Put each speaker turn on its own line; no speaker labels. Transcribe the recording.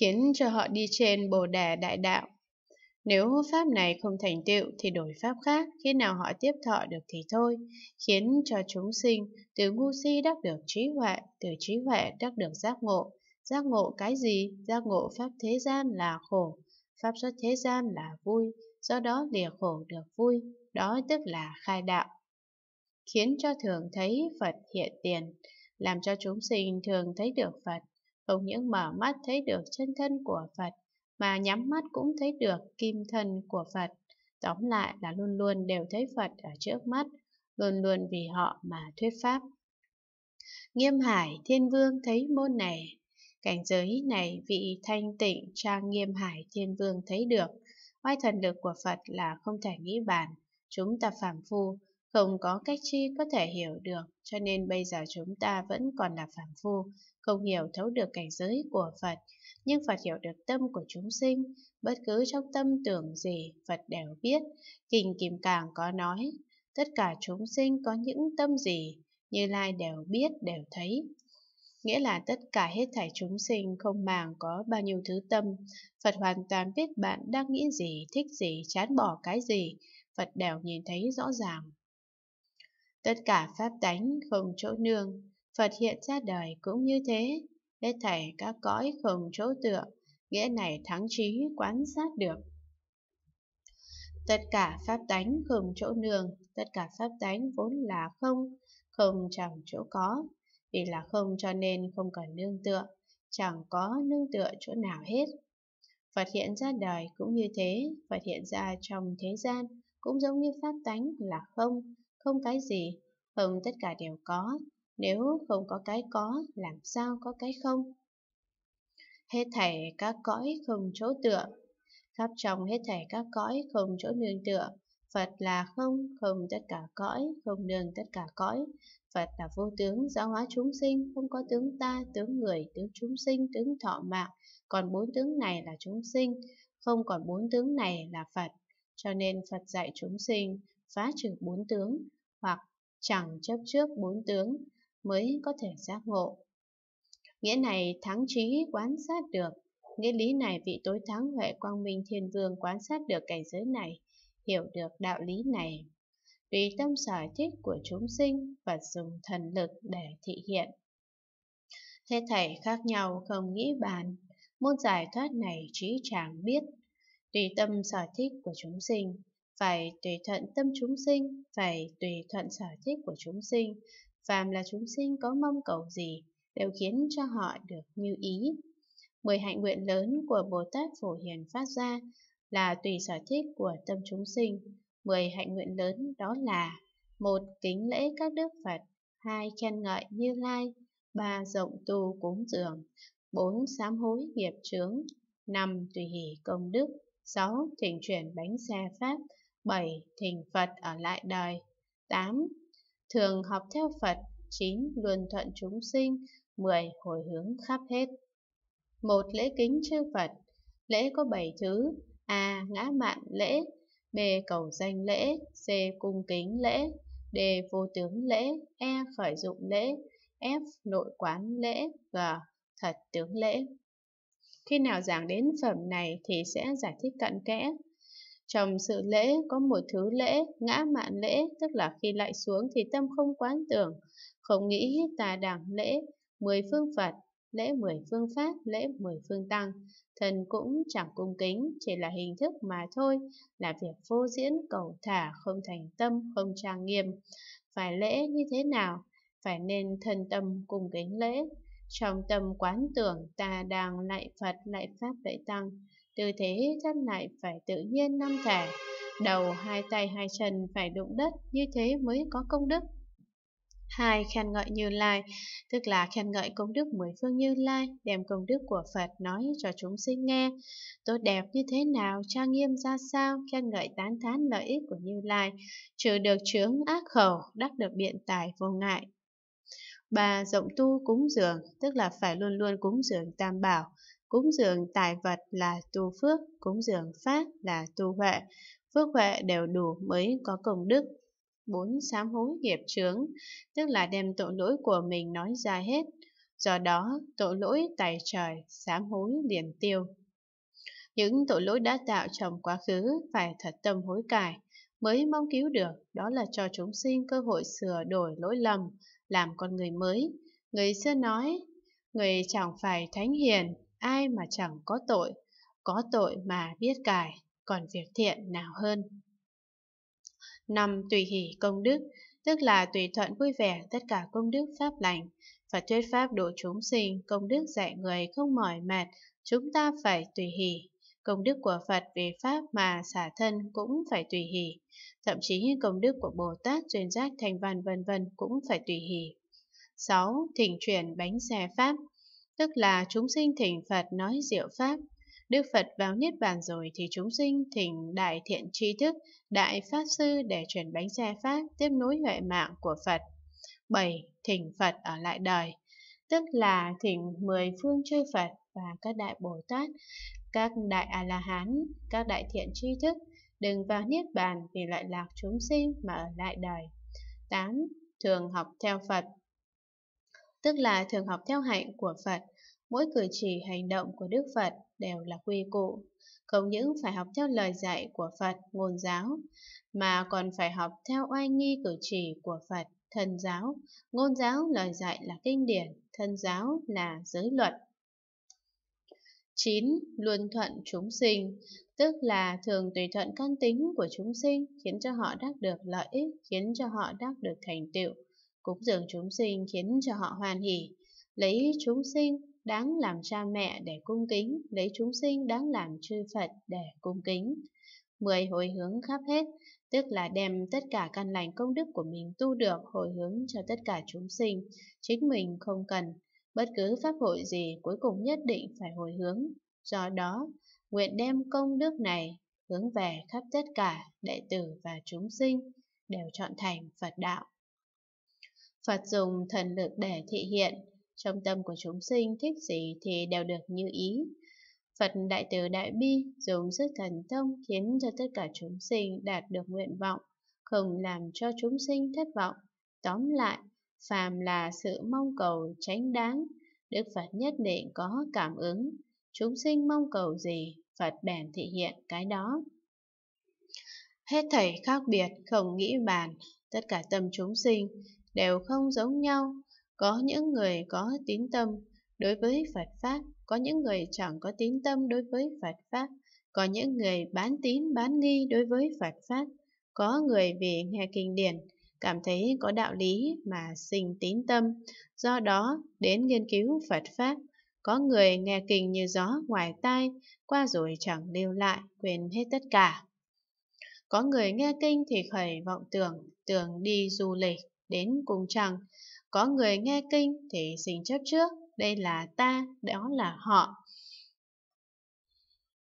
khiến cho họ đi trên bồ đà đại đạo. Nếu pháp này không thành tựu thì đổi pháp khác, khi nào họ tiếp thọ được thì thôi, khiến cho chúng sinh từ ngu si đắc được trí huệ, từ trí huệ đắc được giác ngộ. Giác ngộ cái gì? Giác ngộ pháp thế gian là khổ, pháp xuất thế gian là vui, do đó lìa khổ được vui, đó tức là khai đạo. Khiến cho thường thấy Phật hiện tiền, làm cho chúng sinh thường thấy được Phật, không những mở mắt thấy được chân thân của Phật, mà nhắm mắt cũng thấy được kim thân của Phật. Tóm lại là luôn luôn đều thấy Phật ở trước mắt, luôn luôn vì họ mà thuyết pháp. Nghiêm Hải Thiên Vương thấy môn này, cảnh giới này vị thanh tịnh trang Nghiêm Hải Thiên Vương thấy được, oai thần lực của Phật là không thể nghĩ bàn, chúng ta phàm phu không có cách chi có thể hiểu được, cho nên bây giờ chúng ta vẫn còn là phàm phu, không hiểu thấu được cảnh giới của Phật, nhưng Phật hiểu được tâm của chúng sinh, bất cứ trong tâm tưởng gì Phật đều biết. Kinh Kim Càng có nói, tất cả chúng sinh có những tâm gì, Như Lai đều biết, đều thấy. Nghĩa là tất cả hết thảy chúng sinh không màng có bao nhiêu thứ tâm, Phật hoàn toàn biết bạn đang nghĩ gì, thích gì, chán bỏ cái gì, Phật đều nhìn thấy rõ ràng. Tất cả pháp tánh không chỗ nương, Phật hiện ra đời cũng như thế, hết thảy các cõi không chỗ tựa, nghĩa này thắng trí quán sát được. Tất cả pháp tánh không chỗ nương, tất cả pháp tánh vốn là không, không chẳng chỗ có. Vì là không cho nên không cần nương tựa, chẳng có nương tựa chỗ nào hết. Phật hiện ra đời cũng như thế, Phật hiện ra trong thế gian cũng giống như pháp tánh là không, không cái gì, không tất cả đều có, nếu không có cái có, làm sao có cái không? Hết thảy các cõi không chỗ tựa, khắp trong hết thảy các cõi không chỗ nương tựa, Phật là không, không tất cả cõi, không nương tất cả cõi. Phật là vô tướng, giáo hóa chúng sinh, không có tướng ta, tướng người, tướng chúng sinh, tướng thọ mạng. Còn bốn tướng này là chúng sinh, không còn bốn tướng này là Phật. Cho nên Phật dạy chúng sinh, phá trừ bốn tướng, hoặc chẳng chấp trước bốn tướng mới có thể giác ngộ. Nghĩa này thắng trí quán sát được, nghĩa lý này vị tối thắng huệ quang minh thiên vương quán sát được cảnh giới này, hiểu được đạo lý này. Tùy tâm sở thích của chúng sinh và dùng thần lực để thị hiện. Thế thảy khác nhau không nghĩ bàn, môn giải thoát này trí chẳng biết, tùy tâm sở thích của chúng sinh phải tùy thuận tâm chúng sinh, phải tùy thuận sở thích của chúng sinh. Phàm là chúng sinh có mong cầu gì, đều khiến cho họ được như ý. Mười hạnh nguyện lớn của Bồ Tát Phổ Hiền phát ra là tùy sở thích của tâm chúng sinh. Mười hạnh nguyện lớn đó là một Kính lễ các đức Phật hai Khen ngợi Như Lai ba Rộng tu cúng dường bốn Sám hối nghiệp chướng năm Tùy hỷ công đức sáu Thỉnh chuyển bánh xe Pháp 7. Thỉnh Phật ở lại đời 8. Thường học theo Phật 9. luân thuận chúng sinh 10. Hồi hướng khắp hết một Lễ kính chư Phật Lễ có 7 thứ A. Ngã mạn lễ B. Cầu danh lễ C. Cung kính lễ D. Vô tướng lễ E. Khởi dụng lễ F. Nội quán lễ G. Thật tướng lễ Khi nào giảng đến phẩm này thì sẽ giải thích cận kẽ trong sự lễ có một thứ lễ, ngã mạn lễ, tức là khi lại xuống thì tâm không quán tưởng, không nghĩ tà đảng lễ, mười phương Phật, lễ mười phương Pháp, lễ mười phương Tăng. Thần cũng chẳng cung kính, chỉ là hình thức mà thôi, là việc vô diễn cầu thả, không thành tâm, không trang nghiêm. Phải lễ như thế nào? Phải nên thân tâm cung kính lễ. Trong tâm quán tưởng ta đang lại Phật, lại Pháp, lại Tăng, tư thế chân lại phải tự nhiên năm thả, đầu hai tay hai chân phải đụng đất, như thế mới có công đức. Hai, khen ngợi Như Lai, tức là khen ngợi công đức mười phương Như Lai, đem công đức của Phật nói cho chúng sinh nghe. Tốt đẹp như thế nào, trang nghiêm ra sao, khen ngợi tán thán lợi ích của Như Lai, trừ được chướng ác khẩu, đắc được biện tài vô ngại. Ba, rộng tu cúng dường, tức là phải luôn luôn cúng dường tam bảo, cúng dường tài vật là tu phước, cúng dường pháp là tu huệ, phước huệ đều đủ mới có công đức. 4. Sám hối nghiệp chướng, tức là đem tội lỗi của mình nói ra hết, do đó tội lỗi tài trời, sám hối liền tiêu. Những tội lỗi đã tạo trong quá khứ phải thật tâm hối cải, mới mong cứu được, đó là cho chúng sinh cơ hội sửa đổi lỗi lầm, làm con người mới. Người xưa nói, người chẳng phải thánh hiền, ai mà chẳng có tội, có tội mà biết cải, còn việc thiện nào hơn. năm Tùy hỷ công đức, tức là tùy thuận vui vẻ tất cả công đức pháp lành, Phật thuyết pháp độ chúng sinh, công đức dạy người không mỏi mệt, chúng ta phải tùy hỷ. Công đức của Phật về Pháp mà xả thân cũng phải tùy hỷ. Thậm chí công đức của Bồ Tát, truyền Giác, Thành Văn vân vân cũng phải tùy hỷ. 6. Thỉnh chuyển bánh xe Pháp tức là chúng sinh thỉnh Phật nói diệu pháp. Đức Phật vào Niết Bàn rồi thì chúng sinh thỉnh Đại Thiện Tri Thức, Đại Pháp Sư để truyền bánh xe Pháp tiếp nối huệ mạng của Phật. 7. Thỉnh Phật ở lại đời, tức là thỉnh mười phương chư Phật và các Đại Bồ Tát, các Đại A-La-Hán, các Đại Thiện Tri Thức, đừng vào Niết Bàn vì loại lạc chúng sinh mà ở lại đời. 8. Thường học theo Phật tức là thường học theo hạnh của Phật. Mỗi cử chỉ hành động của Đức Phật đều là quy củ. Không những phải học theo lời dạy của Phật, ngôn giáo, mà còn phải học theo oai nghi cử chỉ của Phật, thần giáo. Ngôn giáo lời dạy là kinh điển, thần giáo là giới luật. 9. Luân thuận chúng sinh, tức là thường tùy thuận căn tính của chúng sinh, khiến cho họ đắc được lợi ích, khiến cho họ đắc được thành tựu cúng dường chúng sinh khiến cho họ hoan hỉ, lấy chúng sinh đáng làm cha mẹ để cung kính, lấy chúng sinh đáng làm chư Phật để cung kính. Mười hồi hướng khắp hết, tức là đem tất cả căn lành công đức của mình tu được hồi hướng cho tất cả chúng sinh, chính mình không cần. Bất cứ pháp hội gì cuối cùng nhất định phải hồi hướng. Do đó, nguyện đem công đức này hướng về khắp tất cả đệ tử và chúng sinh, đều chọn thành Phật đạo. Phật dùng thần lực để thị hiện, trong tâm của chúng sinh thích gì thì đều được như ý. Phật Đại Từ Đại Bi dùng sức thần thông khiến cho tất cả chúng sinh đạt được nguyện vọng, không làm cho chúng sinh thất vọng. Tóm lại, phàm là sự mong cầu tránh đáng, Đức Phật nhất định có cảm ứng. Chúng sinh mong cầu gì, Phật bèn thị hiện cái đó. Hết thảy khác biệt, không nghĩ bàn, tất cả tâm chúng sinh đều không giống nhau. Có những người có tín tâm đối với Phật Pháp, có những người chẳng có tín tâm đối với Phật Pháp, có những người bán tín bán nghi đối với Phật Pháp, có người vì nghe kinh điển, cảm thấy có đạo lý mà sinh tín tâm, do đó đến nghiên cứu Phật Pháp. Có người nghe kinh như gió ngoài tai, qua rồi chẳng lưu lại, quên hết tất cả. Có người nghe kinh thì khởi vọng tưởng, tưởng đi du lịch đến cùng chẳng. Có người nghe kinh thì xin chấp trước, đây là ta, đó là họ.